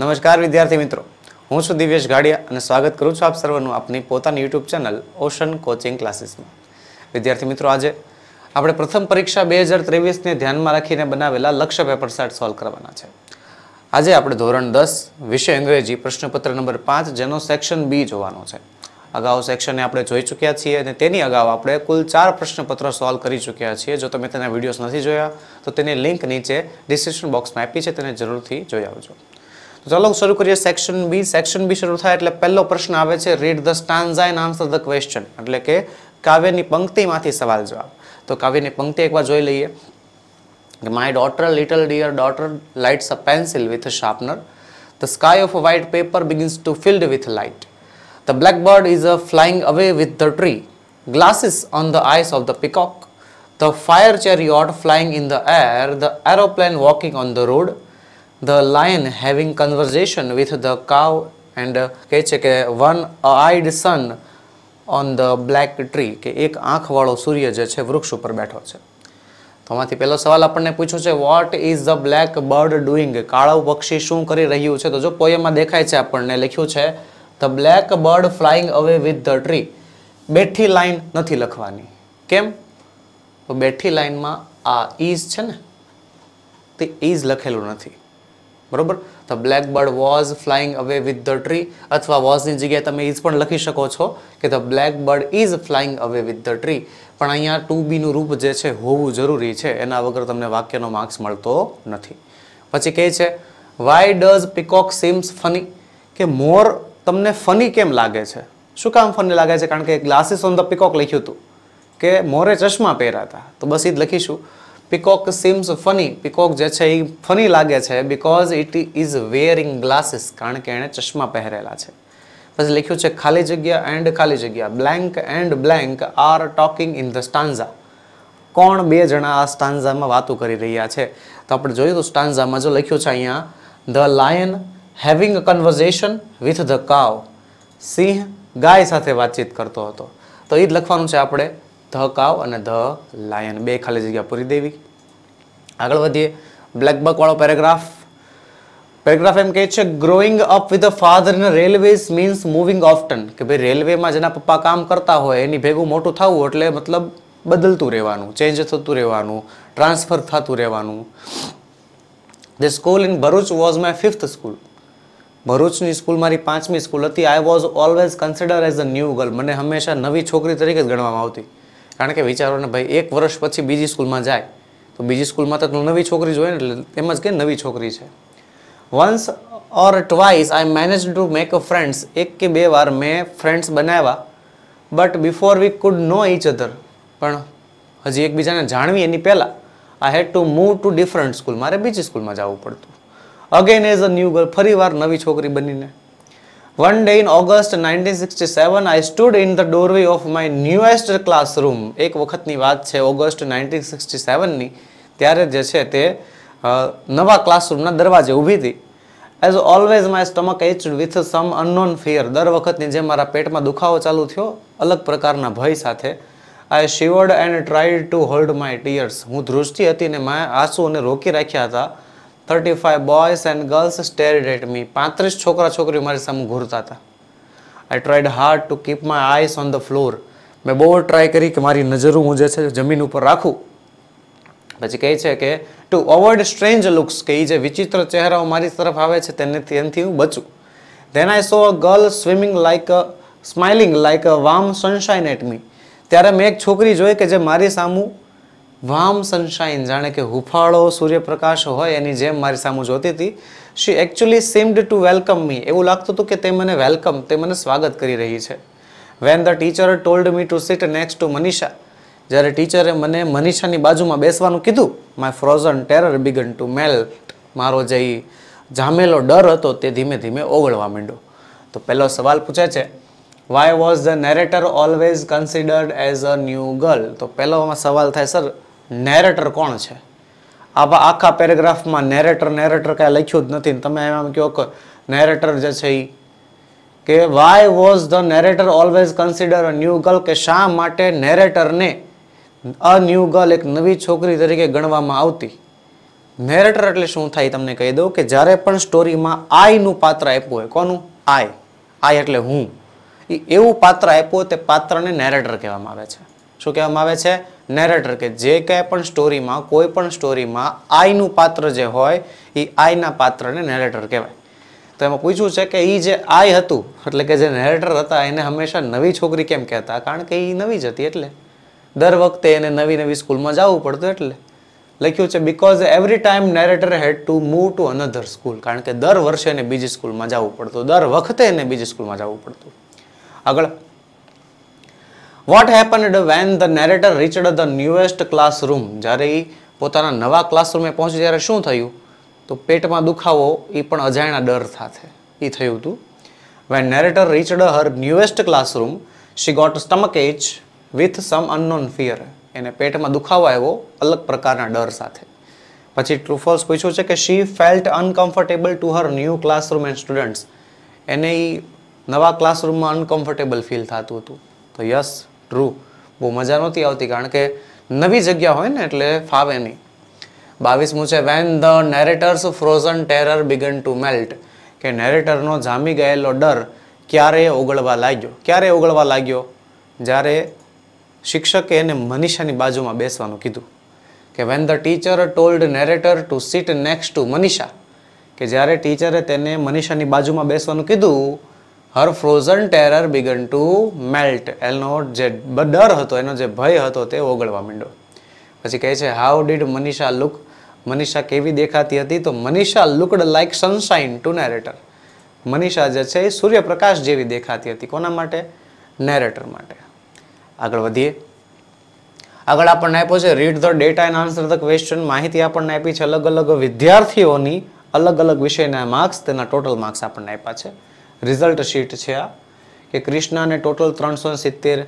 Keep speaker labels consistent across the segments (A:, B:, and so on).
A: નમસ્કાર વિદ્યાર્થી મિત્રો હું છું દિવ્યેશ ગાડિયા અને સ્વાગત કરું છું આપ સર્વનું આપની પોતાની યુટ્યુબ ચેનલ ઓશન કોચિંગ ક્લાસીસમાં વિદ્યાર્થી મિત્રો આજે આપણે પ્રથમ પરીક્ષા બે હજાર ત્રેવીસને ધ્યાનમાં રાખીને બનાવેલા લક્ષ્ય પેપર સેટ સોલ્વ કરવાના છે આજે આપણે ધોરણ દસ વિષય અંગ્રેજી પ્રશ્નપત્ર નંબર પાંચ જેનો સેક્શન બી જોવાનો છે અગાઉ સેક્શનને આપણે જોઈ ચૂક્યા છીએ અને તેની અગાઉ આપણે કુલ ચાર પ્રશ્નપત્ર સોલ્વ કરી ચૂક્યા છીએ જો તમે તેના વિડીયોઝ નથી જોયા તો તેની લિંક નીચે ડિસ્ક્રિપ્શન બોક્સમાં આપી છે તેને જરૂરથી જોઈ આવજો તો ચાલો શરૂ કરીએ સેક્શન બી સેક્શન બી શરૂ થાય એટલે પહેલો પ્રશ્ન આવે છે read the stanza and answer the question એટલે કે કાવ્યની પંક્તિમાંથી સવાલ જવાબ તો કાવ્યની પંક્તિ એકવાર જોઈ લઈએ my daughter little dear daughter lights a pencil with a sharpener the sky of a white paper begins to filled with light the blackbird is a flying away with the tree glasses on the eyes of the peacock, the fire chariot flying in the air, the aeroplane walking on the road, the lion having conversation with the cow and કહે છે કે one eyed sun on the black tree કે એક આંખવાળો સૂર્ય જે છે વૃક્ષ ઉપર બેઠો છે તો આમાંથી પહેલો સવાલ આપણને પૂછ્યો છે what is the black bird doing કાળું પક્ષી શું કરી રહ્યું છે તો જો પોયમમાં દેખાય છે આપણને લખ્યું છે the black bird flying away with the tree બેઠી લાઈન નથી લખવાની કેમ તો બેઠી લાઈનમાં આ ઇઝ છે ને તે ઇઝ લખેલું નથી બરોબર તો black bird was flying away with the tree અથવા વોઝની જગ્યાએ તમે ઇઝ પણ લખી શકો છો કે the black bird is flying away with the tree પણ અહીંયા ટુ બીનું રૂપ જે છે હોવું જરૂરી છે એના વગર તમને વાક્યનો માર્ક્સ મળતો નથી પછી કહે છે why does peacock seems funny કે મોર તમને ફની કેમ લાગે છે શું કામ ફની લાગે છે કારણ કે ગ્લાસીસ ઓન ધ પીકોક લખ્યું હતું કે મોરે ચશ્મા પહેર્યા હતા તો બસ એ જ લખીશું પીકોક સીમ્સ ફની પીકોક જે છે એ ફની લાગે છે because it is wearing glasses કારણ કે એણે ચશ્મા પહેરેલા છે પછી લખ્યું છે ખાલી જગ્યા એન્ડ ખાલી જગ્યા blank and blank are talking in the stanza કોણ બે જણા આ સ્ટાન્ઝામાં વાતો કરી રહ્યા છે તો આપણે જોયું તો સ્ટાન્ઝામાં જો લખ્યું છે અહીંયા the lion having a conversation with the cow સિંહ ગાય સાથે વાતચીત કરતો હતો તો એ જ લખવાનું છે આપણે ધ કાવ અને ધ લાયન બે ખાલી જગ્યા પૂરી દેવી આગળ વધીએ બ્લેક બકવાળો પેરેગ્રાફ પેરેગ્રાફ એમ કહે છે growing up with a father in railways means moving often કે ભાઈ રેલવેમાં જેના પપ્પા કામ કરતા હોય એની ભેગું મોટું થવું એટલે મતલબ બદલતું રહેવાનું ચેન્જ થતું રહેવાનું ટ્રાન્સફર થતું રહેવાનું the school in Bharuch was my fifth school ભરૂચની સ્કૂલ મારી પાંચમી સ્કૂલ હતી I was always consider as a new girl મને હંમેશા નવી છોકરી તરીકે જ ગણવામાં આવતી કારણ કે વિચારોને ભાઈ એક વર્ષ પછી બીજી સ્કૂલમાં જાય તો બીજી સ્કૂલમાં તો નવી છોકરી જોઈએ ને એટલે એમ જ કે નવી છોકરી છે once or twice I manage to make a friends એક કે બે વાર મેં ફ્રેન્ડ્સ બનાવ્યા but before we could know each other પણ હજી એકબીજાને જાણવી એની પહેલાં I had to move to different school મારે બીજી સ્કૂલમાં જવું પડતું again as a new girl ફરી વાર નવી છોકરી બનીને One day in August 1967, I stood in the doorway of my newest classroom. એક વખતની વાત છે ઓગસ્ટ નાઇન્ટીન સિક્સટી સેવનની ત્યારે જે છે તે નવા ક્લાસરૂમના દરવાજે ઊભી હતી as always my stomach ache with some unknown fear દર વખતની જેમ મારા પેટમાં દુખાવો ચાલુ થયો અલગ પ્રકારના ભય સાથે I shivered and tried to hold my tears હું ધૃષ્ટિ હતી અને મારા આંસુઓને રોકી રાખ્યા હતા thirty five boys and girls stared at me પાંત્રીસ છોકરા છોકરીઓ મારી સામે ઘૂરતા હતા I tried hard to keep my eyes on the floor મેં બહુ ટ્રાય કરી કે મારી નજરો હું જે છે જમીન ઉપર રાખું પછી કહે છે કે ટુ અવોઇડ સ્ટ્રેન્જ લુક્સ કે એ જે વિચિત્ર ચહેરાઓ મારી તરફ આવે છે તેનાથી એનાથી હું બચું then I saw a girl swimming like a smiling like a warm sunshine at me ત્યારે મેં એક છોકરી જોઈ કે જે મારી સામું વામ સનશાઇન જાણે કે હુફાળો સૂર્યપ્રકાશ હોય એની જેમ મારી સામે જોતી હતી she actually seemed to welcome me એવું લાગતું હતું કે તે મને વેલકમ તે મને સ્વાગત કરી રહી છે when the teacher told me to sit next to Manisha જ્યારે ટીચરે મને મનીષાની બાજુમાં બેસવાનું કીધું my frozen terror began to melt મારો જે જામેલો ડર હતો તે ધીમે ધીમે ઓગળવા માંડ્યો તો પહેલો સવાલ પૂછે છે why was the narrator always considered as a new girl તો પહેલોમાં સવાલ થાય સર નેરેટર કોણ છે આવા આખા પેરેગ્રાફમાં નેરેટર નેરેટર કાંઈ લખ્યું જ નથી તમે એમ કહો કે નેરેટર જે છે એ કે why was the narrator always consider a new girl કે શા માટે નેરેટરને અ ન્યૂ ગર્લ એક નવી છોકરી તરીકે ગણવામાં આવતી નેરેટર એટલે શું થાય તમને કહી દઉં કે જ્યારે પણ સ્ટોરીમાં આઈનું પાત્ર આપ્યું હોય કોનું આય આય એટલે હું એ એવું પાત્ર આપ્યું હોય તે પાત્રને નેરેટર કહેવામાં આવે છે શું કહેવામાં આવે છે નેરેટર કે જે કંઈ પણ સ્ટોરીમાં કોઈ પણ સ્ટોરીમાં આઈનું પાત્ર જે હોય એ આઈના પાત્રને નેરેટર કહેવાય તો એમાં પૂછ્યું છે કે એ જે આઈ હતું એટલે કે જે નેરેટર હતા એને હંમેશા નવી છોકરી કેમ કહેતા કારણ કે એ નવી જ હતી એટલે દર વખતે એને નવી નવી સ્કૂલમાં જવું પડતું એટલે લખ્યું છે because every time narrator had to move to another school કારણ કે દર વર્ષે એને બીજી સ્કૂલમાં જવું પડતું દર વખતે એને બીજી સ્કૂલમાં જવું પડતું આગળ what happened when the narrator reached the newest classroom જ્યારે એ પોતાના નવા ક્લાસરૂમે પહોંચી ત્યારે શું થયું તો પેટમાં દુખાવો એ પણ અજાણ્યા ડર સાથે એ થયું હતું when narrator reached her newest classroom she got stomach ache with some unknown fear એને પેટમાં દુખાવો આવ્યો અલગ પ્રકારના ડર સાથે પછી ટ્રુફોલ્સ પૂછ્યું છે કે she felt uncomfortable to her new classroom and students એને એ નવા ક્લાસરૂમમાં અનકમ્ફર્ટેબલ ફીલ થતું હતું તો યસ ટ્રુ બહુ મજા નહોતી આવતી કારણ કે નવી જગ્યા હોય ને એટલે ફાવે નહીં બાવીસમું છે when the narrator's frozen terror began to melt કે નેરેટરનો જામી ગયેલો ડર ક્યારે ઓગળવા લાગ્યો ક્યારે ઓગળવા લાગ્યો જ્યારે શિક્ષકે એને મનીષાની બાજુમાં બેસવાનું કીધું કે when the teacher told narrator to seat next to Manisha કે જ્યારે ટીચરે તેને મનીષાની બાજુમાં બેસવાનું કીધું her frozen terror began to melt એનો જે ડર હતો એનો જે ભય હતો તે ઓગળવા માંડ્યો પછી કહે છે how did Manisha look Manisha કેવી દેખાતી હતી તો Manisha looked like sunshine to narrator Manisha જે છે એ સૂર્યપ્રકાશ જેવી દેખાતી હતી કોના માટે નેરેટર માટે આગળ વધીએ આગળ આપણને આપ્યો છે read the data and answer the question માહિતી આપણને આપી છે અલગ અલગ વિદ્યાર્થીઓની અલગ અલગ વિષયના માર્ક્સ તેના ટોટલ માર્ક્સ આપણને આપ્યા છે રિઝલ્ટ શીટ છે આ કે કૃષ્ણાને ટોટલ ત્રણસો સિત્તેર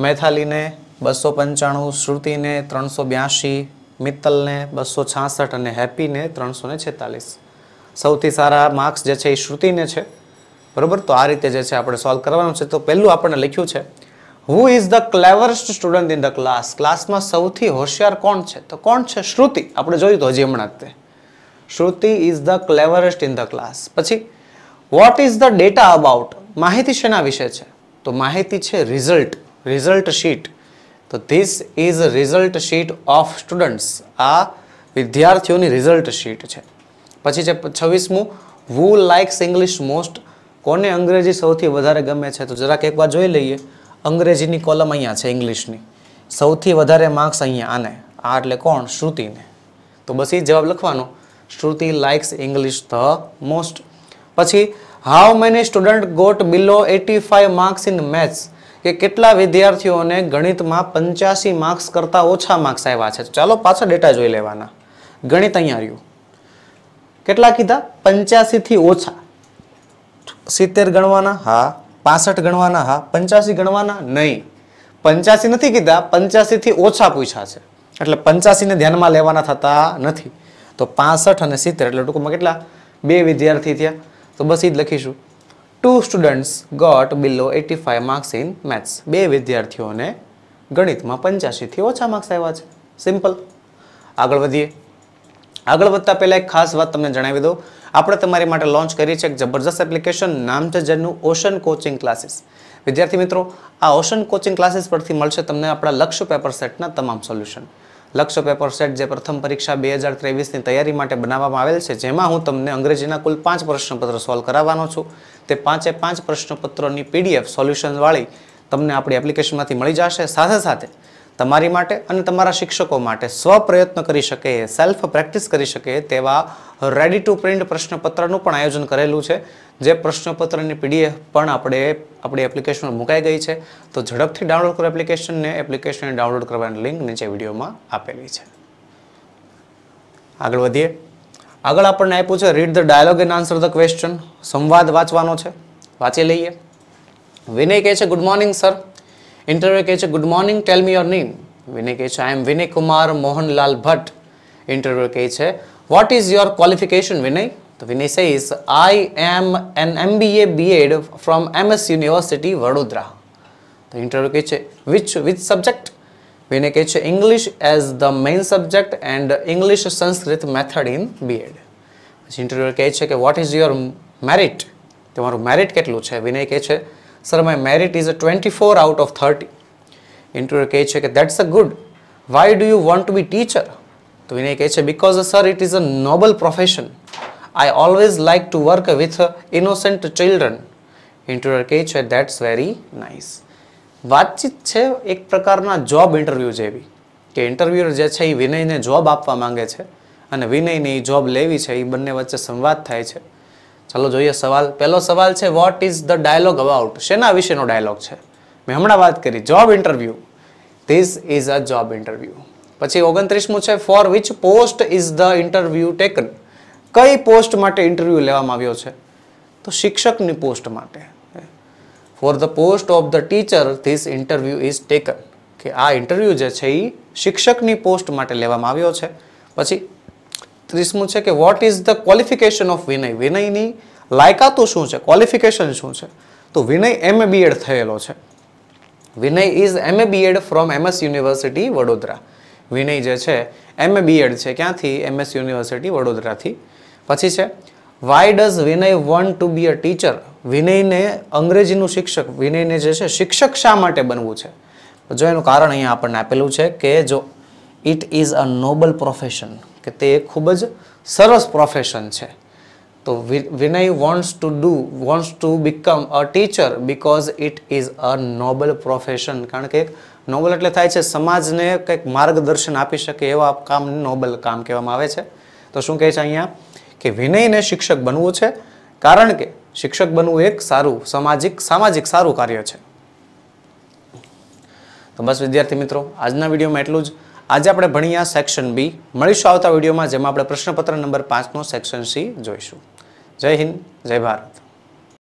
A: મેથાલીને બસો પંચાણું શ્રુતિને ત્રણસો બ્યાસી મિત્તલને બસો છાસઠ અને હેપીને ત્રણસો ને છેતાલીસ સૌથી સારા માર્ક્સ જે છે એ શ્રુતિને છે બરાબર તો આ રીતે જે છે આપણે સોલ્વ કરવાનું છે તો પહેલું આપણને લખ્યું છે who is the cleverest student in the class ક્લાસમાં સૌથી હોશિયાર કોણ છે તો કોણ છે શ્રુતિ આપણે જોયું તો હજી હમણાં તે Shruti is the cleverest in the class પછી what is the data about માહિતી શેના વિશે છે તો માહિતી છે રિઝલ્ટ રિઝલ્ટ શીટ તો this is result sheet of students આ વિદ્યાર્થીઓની રિઝલ્ટ શીટ છે પછી છે છવ્વીસમું વુ લાઇક્સ ઇંગ્લિશ મોસ્ટ કોને અંગ્રેજી સૌથી વધારે ગમે છે તો જરાક એકવાર જોઈ લઈએ અંગ્રેજીની કોલમ અહીંયા છે ઇંગ્લિશની સૌથી વધારે માર્ક્સ અહીંયા આને આ એટલે કોણ શ્રુતિને તો બસ એ જવાબ લખવાનો Shruti likes English the most પછી how many student got below eighty five marks in maths કે કેટલા વિદ્યાર્થીઓને ગણિતમાં પંચ્યાસી માર્ક્સ કરતાં ઓછા માર્ક્સ આવ્યા છે ચાલો પાછા ડેટા જોઈ લેવાના ગણિત અહીંયા રહ્યું કેટલા કીધા પંચ્યાસીથી ઓછા સિત્તેર ગણવાના હા પાસઠ ગણવાના હા પંચ્યાસી ગણવાના નહીં પંચ્યાસી નથી કીધા પંચ્યાસીથી ઓછા પૂછ્યા છે એટલે પંચ્યાસીને ધ્યાનમાં લેવાના થતા નથી તો પાસઠ અને સિત્તેર એટલે ટૂંકમાં કેટલા બે વિદ્યાર્થી થયા તો બસ એ જ લખીશું two students got below eighty five marks in maths બે વિદ્યાર્થીઓને ગણિતમાં પંચ્યાસીથી ઓછા માર્ક્સ આવ્યા છે સિમ્પલ આગળ વધીએ આગળ વધતા પહેલાં એક ખાસ વાત તમને જણાવી દઉં આપણે તમારી માટે લોન્ચ કરી છે એક જબરજસ્ત એપ્લિકેશન નામ છે જેનું ઓશન કોચિંગ ક્લાસીસ વિદ્યાર્થી મિત્રો આ ઓશન કોચિંગ ક્લાસીસ પરથી મળશે તમને આપણા લક્ષ્ય પેપર સેટના તમામ સોલ્યુશન લક્ષ્ય પેપર સેટ જે પ્રથમ પરીક્ષા બે હજાર ત્રેવીસની તૈયારી માટે બનાવવામાં આવેલ છે જેમાં હું તમને અંગ્રેજીના કુલ પાંચ પ્રશ્નપત્ર સોલ્વ કરાવવાનો છું તે પાંચે પાંચ પ્રશ્નપત્રોની પીડીએફ સોલ્યુશનવાળી તમને આપણી એપ્લિકેશનમાંથી મળી જશે સાથે સાથે તમારી માટે અને તમારા શિક્ષકો માટે સ્વપ્રયત્ન કરી શકે સેલ્ફ પ્રેક્ટિસ કરી શકે તેવા રેડી ટુ પ્રિન્ટ પ્રશ્નપત્રનું પણ આયોજન કરેલું છે જે પ્રશ્નપત્રની પીડીએફ પણ આપણે આપણી એપ્લિકેશનમાં મુકાઈ ગઈ છે તો ઝડપથી ડાઉનલોડ કરો એપ્લિકેશનને એપ્લિકેશનને ડાઉનલોડ કરવાની લિંક નીચે વિડીયોમાં આપેલી છે આગળ વધીએ આગળ આપણને આપ્યું છે read the dialogue and answer the question સંવાદ વાંચવાનો છે વાંચી લઈએ વિનય કહે છે ગુડ મોર્નિંગ સર ઇન્ટરવ્યુ કહે છે good morning tell me your name Vinay કહે છે I am Vinay Kumar Mohanlal Bhatt interview કહે છે what is your qualification Vinay તો Vinay says I am an MBA BEd from MS university Vadodara તો ઇન્ટરવ્યુ કહે છે વિચ વિચ સબ્જેક્ટ વિનય કહે છે English as the main subject and English Sanskrit method in BEd પછી ઇન્ટરવ્યુઅર કહે છે કે વોટ ઇઝ યોર મેરિટ તમારું મેરિટ કેટલું છે વિનય કહે છે sir my merit is a twenty four out of thirty interview કહે છે કે that's a good why do you want to be teacher તો વિનય કહે છે because sir it is a noble profession I always like to work with innocent children interviewer કહે છે that's very nice વાતચીત છે એક પ્રકારના જોબ ઇન્ટરવ્યૂ જેવી કે ઇન્ટરવ્યુઅર જે છે એ વિનયને જોબ આપવા માંગે છે અને વિનયને એ જોબ લેવી છે એ બંને વચ્ચે સંવાદ થાય છે ચાલો જોઈએ સવાલ પહેલો સવાલ છે what is the dialogue about શેના વિશેનો ડાયલોગ છે મેં હમણાં વાત કરી job interview this is a job interview પછી ઓગણત્રીસમું છે for which post is the interview taken કઈ પોસ્ટ માટે ઇન્ટરવ્યૂ લેવામાં આવ્યો છે તો શિક્ષકની પોસ્ટ માટે for the post of the teacher this interview is taken કે આ ઇન્ટરવ્યૂ જે છે એ શિક્ષકની પોસ્ટ માટે લેવામાં આવ્યો છે પછી ત્રીસમું છે કે what is the qualification of Vinay વિનયની લાયકાતું શું છે ક્વોલિફિકેશન શું છે તો વિનય એમ એ બીએડ થયેલો છે Vinay is M A BEd from MS university Vadodara Vinay જે છે એમ એ બીએડ છે ક્યાંથી એમએસ યુનિવર્સિટી વડોદરાથી પછી છે why does Vinay want to be a teacher વિનયને અંગ્રેજીનું શિક્ષક વિનયને જે છે શિક્ષક શા માટે બનવું છે જો એનું કારણ અહીંયા આપણને આપેલું છે કે જો it is a noble profession કે તે એક ખૂબ જ સરસ પ્રોફેશન છે તો Vinay wants to do wants to become a teacher because it is a noble profession કારણ કે એક નોબલ એટલે થાય છે સમાજને કંઈક માર્ગદર્શન આપી શકે એવા કામ નોબલ કામ કહેવામાં આવે છે તો શું કહે છે અહીંયા કે વિનયને શિક્ષક બનવું છે કારણ કે શિક્ષક બનવું એક સારું સામાજિક સામાજિક સારું કાર્ય છે તો બસ વિદ્યાર્થી મિત્રો આજના વિડીયોમાં એટલું જ આજે આપણે ભણ્યા સેક્શન બી મળીશું આવતા વિડીયોમાં જેમાં આપણે પ્રશ્નપત્ર નંબર પાંચનો સેક્શન સી જોઈશું જય હિન્દ જય ભારત